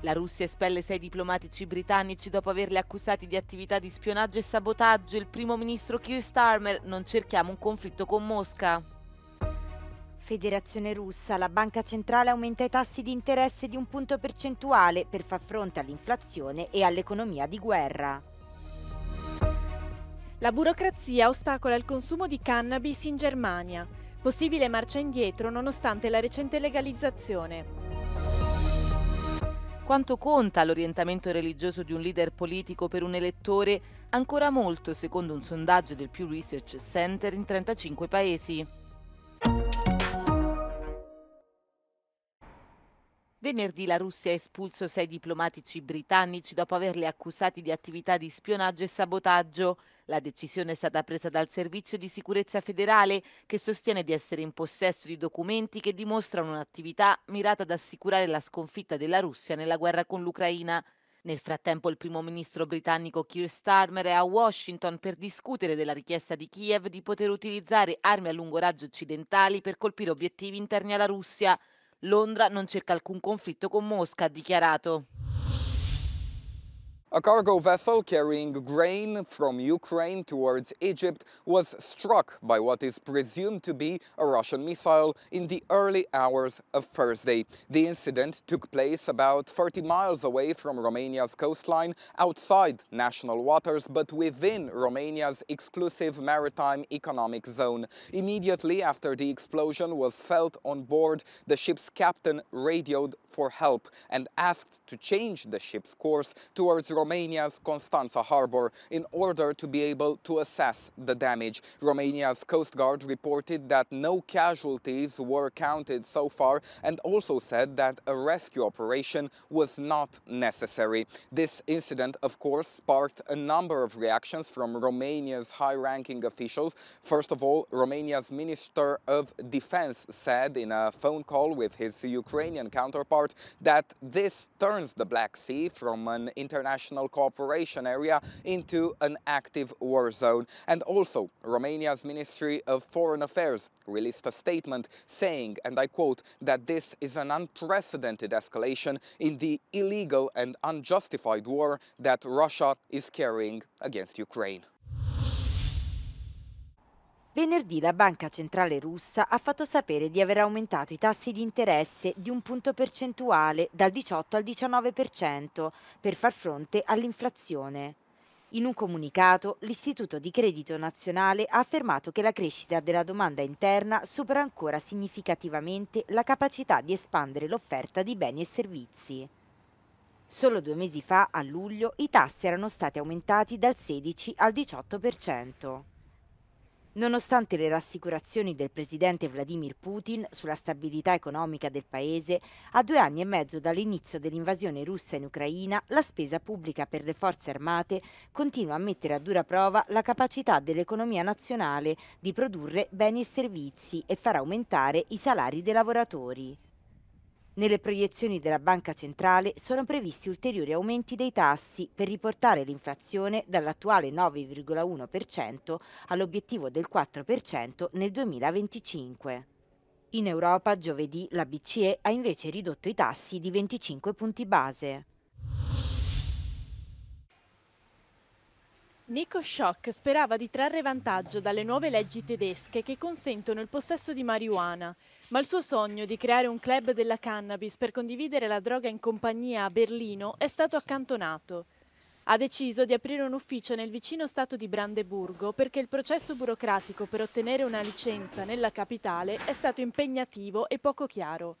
La Russia espelle sei diplomatici britannici dopo averli accusati di attività di spionaggio e sabotaggio. Il primo ministro Keir Starmer non cerchiamo un conflitto con Mosca. Federazione russa, la banca centrale aumenta i tassi di interesse di un punto percentuale per far fronte all'inflazione e all'economia di guerra. La burocrazia ostacola il consumo di cannabis in Germania. Possibile marcia indietro nonostante la recente legalizzazione. Quanto conta l'orientamento religioso di un leader politico per un elettore? Ancora molto, secondo un sondaggio del Pew Research Center in 35 paesi. Venerdì la Russia ha espulso sei diplomatici britannici dopo averli accusati di attività di spionaggio e sabotaggio. La decisione è stata presa dal Servizio di Sicurezza Federale che sostiene di essere in possesso di documenti che dimostrano un'attività mirata ad assicurare la sconfitta della Russia nella guerra con l'Ucraina. Nel frattempo il primo ministro britannico Keir Starmer è a Washington per discutere della richiesta di Kiev di poter utilizzare armi a lungo raggio occidentali per colpire obiettivi interni alla Russia. Londra non cerca alcun conflitto con Mosca, ha dichiarato. A cargo vessel carrying grain from Ukraine towards Egypt was struck by what is presumed to be a Russian missile in the early hours of Thursday. The incident took place about 30 miles away from Romania's coastline, outside national waters, but within Romania's exclusive maritime economic zone. Immediately after the explosion was felt on board, the ship's captain radioed for help and asked to change the ship's course towards Romania Romania's Constanța harbour in order to be able to assess the damage. Romania's Coast Guard reported that no casualties were counted so far and also said that a rescue operation was not necessary. This incident, of course, sparked a number of reactions from Romania's high-ranking officials. First of all, Romania's Minister of Defense said in a phone call with his Ukrainian counterpart that this turns the Black Sea from an international international cooperation area into an active war zone. And also, Romania's Ministry of Foreign Affairs released a statement saying, and I quote, that this is an unprecedented escalation in the illegal and unjustified war that Russia is carrying against Ukraine. Venerdì la Banca Centrale Russa ha fatto sapere di aver aumentato i tassi di interesse di un punto percentuale dal 18 al 19% per far fronte all'inflazione. In un comunicato, l'Istituto di Credito Nazionale ha affermato che la crescita della domanda interna supera ancora significativamente la capacità di espandere l'offerta di beni e servizi. Solo due mesi fa, a luglio, i tassi erano stati aumentati dal 16 al 18%. Nonostante le rassicurazioni del presidente Vladimir Putin sulla stabilità economica del paese, a due anni e mezzo dall'inizio dell'invasione russa in Ucraina, la spesa pubblica per le forze armate continua a mettere a dura prova la capacità dell'economia nazionale di produrre beni e servizi e far aumentare i salari dei lavoratori. Nelle proiezioni della Banca Centrale sono previsti ulteriori aumenti dei tassi per riportare l'inflazione dall'attuale 9,1% all'obiettivo del 4% nel 2025. In Europa giovedì la BCE ha invece ridotto i tassi di 25 punti base. Nico Schock sperava di trarre vantaggio dalle nuove leggi tedesche che consentono il possesso di marijuana, ma il suo sogno di creare un club della cannabis per condividere la droga in compagnia a Berlino è stato accantonato. Ha deciso di aprire un ufficio nel vicino stato di Brandeburgo perché il processo burocratico per ottenere una licenza nella capitale è stato impegnativo e poco chiaro.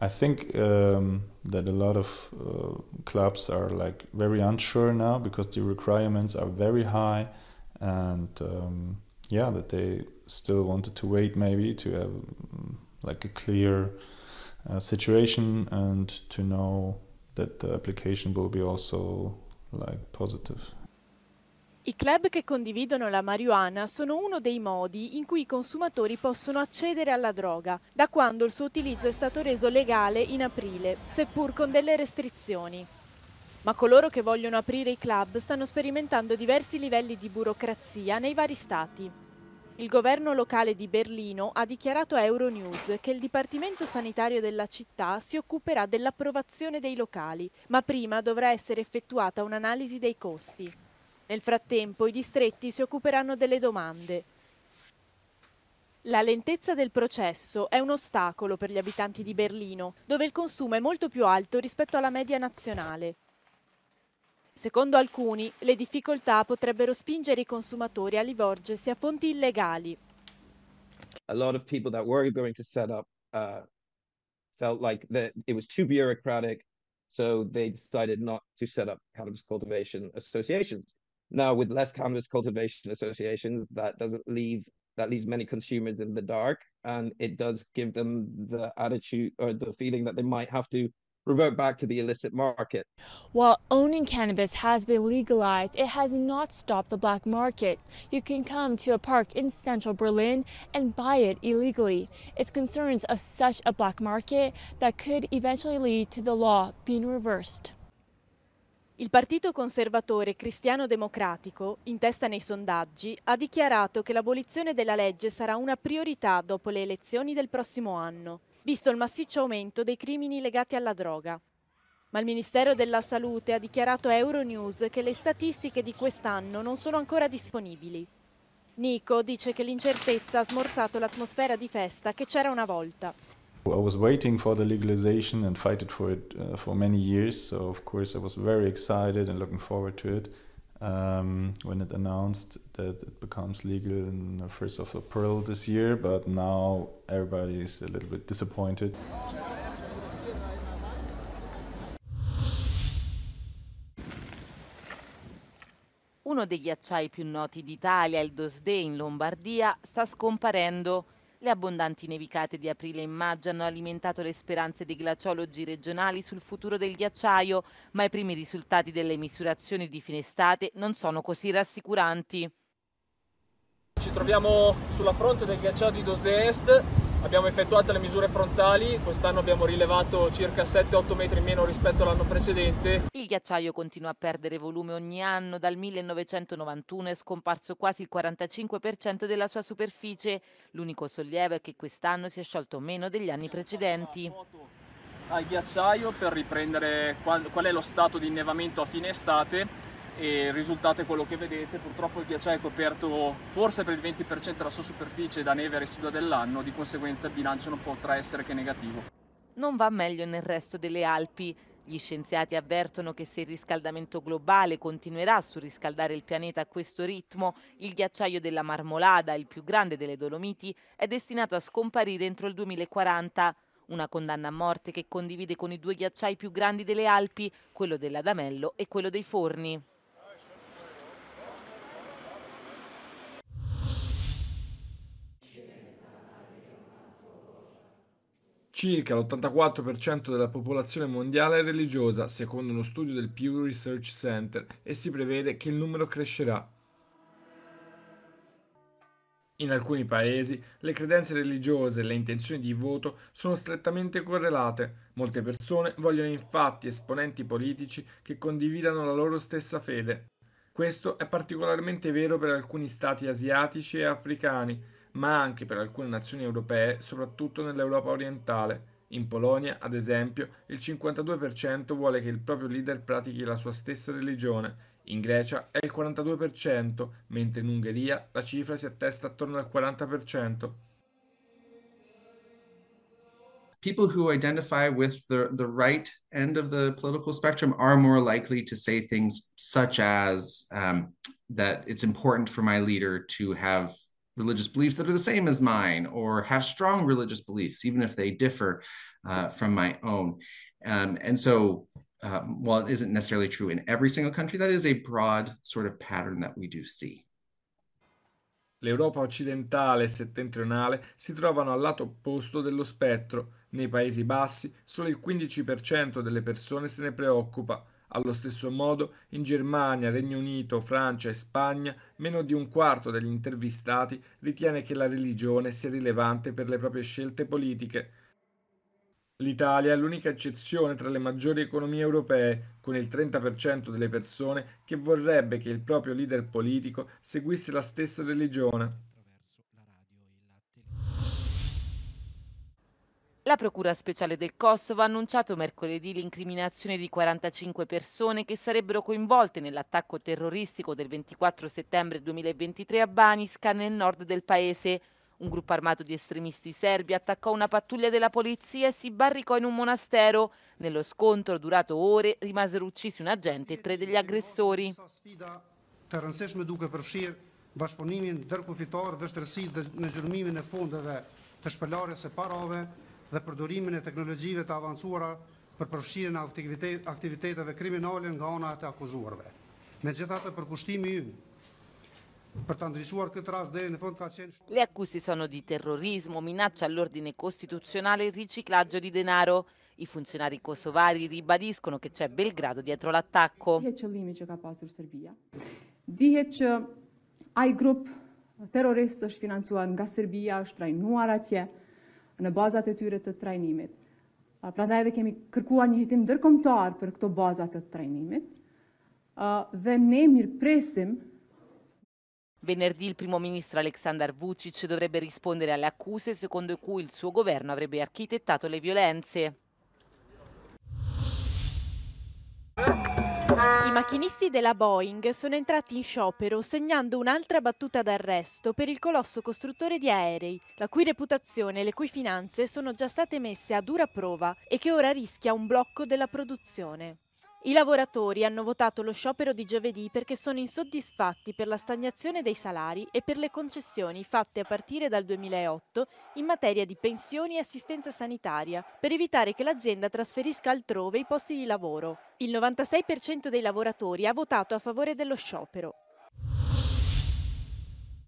I think um, that a lot of uh, clubs are like very unsure now because the requirements are very high, and um, yeah, that they still wanted to wait maybe to have mm, like a clear uh, situation and to know that the application will be also like positive. I club che condividono la marijuana sono uno dei modi in cui i consumatori possono accedere alla droga, da quando il suo utilizzo è stato reso legale in aprile, seppur con delle restrizioni. Ma coloro che vogliono aprire i club stanno sperimentando diversi livelli di burocrazia nei vari stati. Il governo locale di Berlino ha dichiarato a Euronews che il Dipartimento Sanitario della città si occuperà dell'approvazione dei locali, ma prima dovrà essere effettuata un'analisi dei costi. Nel frattempo i distretti si occuperanno delle domande. La lentezza del processo è un ostacolo per gli abitanti di Berlino, dove il consumo è molto più alto rispetto alla media nazionale. Secondo alcuni, le difficoltà potrebbero spingere i consumatori a rivolgersi a fonti illegali. A lot of people that were going to set up uh, felt like that it was too bureaucratic, so they decided not to set up cannabis cultivation associations. Now, with less cannabis cultivation associations, that doesn't leave that leaves many consumers in the dark, and it does give them the attitude or the feeling that they might have to revert back to the illicit market. While owning cannabis has been legalized, it has not stopped the black market. You can come to a park in central Berlin and buy it illegally. It's concerns of such a black market that could eventually lead to the law being reversed. Il Partito Conservatore Cristiano Democratico, in testa nei sondaggi, ha dichiarato che l'abolizione della legge sarà una priorità dopo le elezioni del prossimo anno, visto il massiccio aumento dei crimini legati alla droga. Ma il Ministero della Salute ha dichiarato a Euronews che le statistiche di quest'anno non sono ancora disponibili. Nico dice che l'incertezza ha smorzato l'atmosfera di festa che c'era una volta. I was waiting for the legalization and fighted for it uh, for many years. So of course I was very excited and looking forward to it um, when it announced that it becomes legal in the first of April this year. But now everybody is a little bit disappointed. Uno dei ghiacciai più noti d'Italia, il Dosdè in Lombardia, sta scomparendo. Le abbondanti nevicate di aprile e maggio hanno alimentato le speranze dei glaciologi regionali sul futuro del ghiacciaio, ma i primi risultati delle misurazioni di fine estate non sono così rassicuranti. Ci troviamo sulla fronte del ghiacciaio di Dos de Est, Abbiamo effettuato le misure frontali, quest'anno abbiamo rilevato circa 7-8 metri in meno rispetto all'anno precedente. Il ghiacciaio continua a perdere volume ogni anno, dal 1991 è scomparso quasi il 45% della sua superficie. L'unico sollievo è che quest'anno si è sciolto meno degli anni precedenti al ghiacciaio per riprendere qual, qual, è lo stato di innevamento a fine estate e il risultato è quello che vedete, purtroppo il ghiacciaio è coperto forse per il 20% della sua superficie da neve residua dell'anno, di conseguenza il bilancio non potrà essere che negativo. Non va meglio nel resto delle Alpi. Gli scienziati avvertono che se il riscaldamento globale continuerà a surriscaldare il pianeta a questo ritmo, il ghiacciaio della Marmolada, il più grande delle Dolomiti, è destinato a scomparire entro il 2040 una condanna a morte che condivide con i due ghiacciai più grandi delle Alpi, quello dell'Adamello e quello dei Forni. Circa l'84% della popolazione mondiale è religiosa, secondo uno studio del Pew Research Center, e si prevede che il numero crescerà. In alcuni paesi le credenze religiose e le intenzioni di voto sono strettamente correlate. Molte persone vogliono infatti esponenti politici che condividano la loro stessa fede. Questo è particolarmente vero per alcuni stati asiatici e africani, ma anche per alcune nazioni europee, soprattutto nell'Europa orientale. In Polonia, ad esempio, il 52% vuole che il proprio leader pratichi la sua stessa religione, in Grecia è il 42%, mentre in Ungheria la cifra si attesta attorno al 40%. people who identify with the, the right end of the political spectrum are more likely to say things such as um, that it's important for my leader to have religious beliefs that are the same as mine or have strong religious beliefs, even if they differ uh, from my own. Um, and so, um, while it isn't necessarily true in every single country, that is a broad sort of pattern that we do see. L'Europa occidentale e settentrionale si trovano al lato opposto dello spettro. Nei Paesi Bassi solo il 15% delle persone se ne preoccupa, Allo stesso modo, in Germania, Regno Unito, Francia e Spagna, meno di un quarto degli intervistati ritiene che la religione sia rilevante per le proprie scelte politiche. L'Italia è l'unica eccezione tra le maggiori economie europee, con il 30% delle persone che vorrebbe che il proprio leader politico seguisse la stessa religione. La Procura speciale del Kosovo ha annunciato mercoledì l'incriminazione di 45 persone che sarebbero coinvolte nell'attacco terroristico del 24 settembre 2023 a Baniska nel nord del paese. Un gruppo armato di estremisti serbi attaccò una pattuglia della polizia e si barricò in un monastero. Nello scontro durato ore rimasero uccisi un agente e tre degli aggressori. bashkëpunimin ndërkufitar, vështirësitë në zhurmimin e fondeve të shpëlarjes së parave dhe përdorimin e teknologjive të avancuara për përfshirën e aktiviteteve kriminalin nga ona të akuzuarve. Me gjitha përkushtimi përpushtimi ju, për të ndrysuar këtë ras dhe në fond ka qenë... Le akusi sono di terrorismo, minaccia all'ordine konstitucionale, riciclaggio di denaro. I funcionari kosovari ribadiskono che c'è Belgrado dietro l'attacco. Dihet që limi që ka pasur Serbia. Dihet që ai grup terrorist është financuar nga Serbia, është trajnuar atje në bazat e tyre të trajnimit. Pra ndaj edhe kemi kërkuar një hitim dërkomtar për këto bazat të trajnimit, dhe ne mirë presim Venerdì il primo ministro Aleksandar Vucic dovrebbe rispondere alle accuse secondo cui il suo governo avrebbe architettato le violenze. I macchinisti della Boeing sono entrati in sciopero segnando un'altra battuta d'arresto per il colosso costruttore di aerei, la cui reputazione e le cui finanze sono già state messe a dura prova e che ora rischia un blocco della produzione. I lavoratori hanno votato lo sciopero di giovedì perché sono insoddisfatti per la stagnazione dei salari e per le concessioni fatte a partire dal 2008 in materia di pensioni e assistenza sanitaria, per evitare che l'azienda trasferisca altrove i posti di lavoro. Il 96% dei lavoratori ha votato a favore dello sciopero.